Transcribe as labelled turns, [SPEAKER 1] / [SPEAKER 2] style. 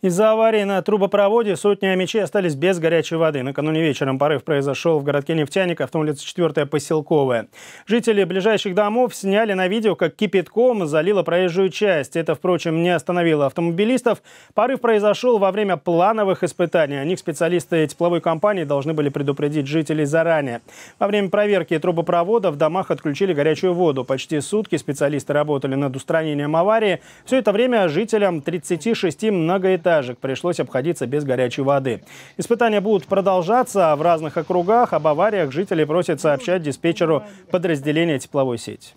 [SPEAKER 1] Из-за аварии на трубопроводе сотни амичей остались без горячей воды. Накануне вечером порыв произошел в городке Нефтяников, на улице 4 Поселковая. Жители ближайших домов сняли на видео, как кипятком залило проезжую часть. Это, впрочем, не остановило автомобилистов. Порыв произошел во время плановых испытаний. О них специалисты тепловой компании должны были предупредить жителей заранее. Во время проверки трубопровода в домах отключили горячую воду. Почти сутки специалисты работали над устранением аварии. Все это время жителям 36 многоэтажных многоэтажек пришлось обходиться без горячей воды. Испытания будут продолжаться в разных округах. Об авариях жители просят сообщать диспетчеру подразделения тепловой сети.